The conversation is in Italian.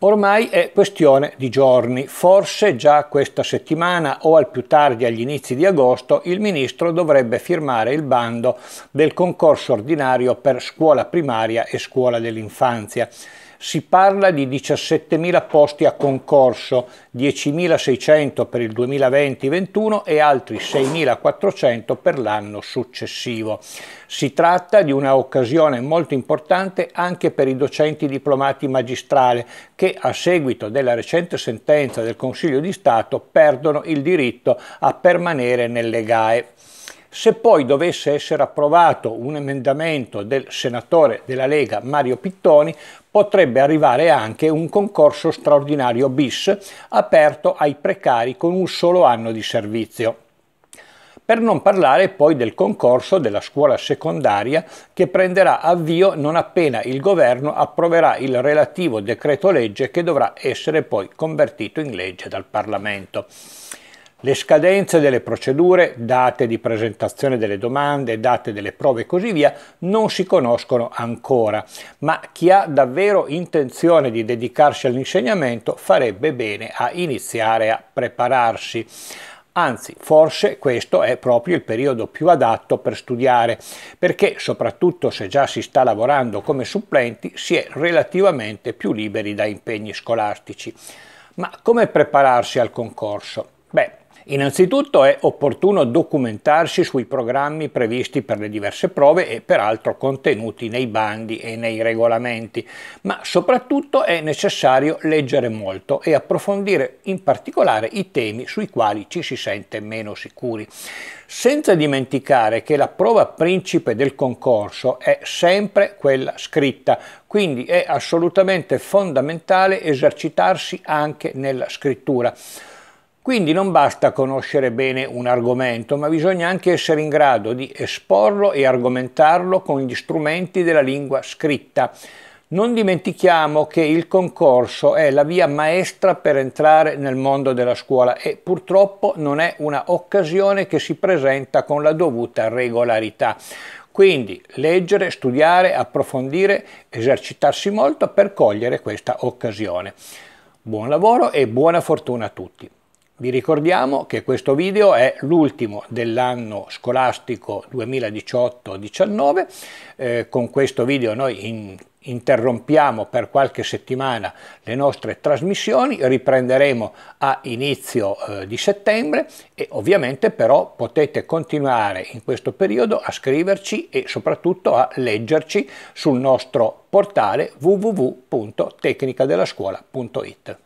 Ormai è questione di giorni, forse già questa settimana o al più tardi agli inizi di agosto il ministro dovrebbe firmare il bando del concorso ordinario per scuola primaria e scuola dell'infanzia. Si parla di 17.000 posti a concorso, 10.600 per il 2020-21 e altri 6.400 per l'anno successivo. Si tratta di un'occasione molto importante anche per i docenti diplomati magistrale che a seguito della recente sentenza del Consiglio di Stato perdono il diritto a permanere nelle GAE. Se poi dovesse essere approvato un emendamento del senatore della Lega Mario Pittoni, potrebbe arrivare anche un concorso straordinario bis aperto ai precari con un solo anno di servizio per non parlare poi del concorso della scuola secondaria che prenderà avvio non appena il governo approverà il relativo decreto legge che dovrà essere poi convertito in legge dal Parlamento le scadenze delle procedure, date di presentazione delle domande, date delle prove e così via non si conoscono ancora, ma chi ha davvero intenzione di dedicarsi all'insegnamento farebbe bene a iniziare a prepararsi. Anzi, forse questo è proprio il periodo più adatto per studiare, perché soprattutto se già si sta lavorando come supplenti si è relativamente più liberi da impegni scolastici. Ma come prepararsi al concorso? Beh, Innanzitutto è opportuno documentarsi sui programmi previsti per le diverse prove e peraltro contenuti nei bandi e nei regolamenti, ma soprattutto è necessario leggere molto e approfondire in particolare i temi sui quali ci si sente meno sicuri. Senza dimenticare che la prova principe del concorso è sempre quella scritta, quindi è assolutamente fondamentale esercitarsi anche nella scrittura. Quindi non basta conoscere bene un argomento, ma bisogna anche essere in grado di esporlo e argomentarlo con gli strumenti della lingua scritta. Non dimentichiamo che il concorso è la via maestra per entrare nel mondo della scuola e purtroppo non è una occasione che si presenta con la dovuta regolarità. Quindi leggere, studiare, approfondire, esercitarsi molto per cogliere questa occasione. Buon lavoro e buona fortuna a tutti. Vi ricordiamo che questo video è l'ultimo dell'anno scolastico 2018-19, eh, con questo video noi in, interrompiamo per qualche settimana le nostre trasmissioni, riprenderemo a inizio eh, di settembre e ovviamente però potete continuare in questo periodo a scriverci e soprattutto a leggerci sul nostro portale www.tecnicadellascuola.it.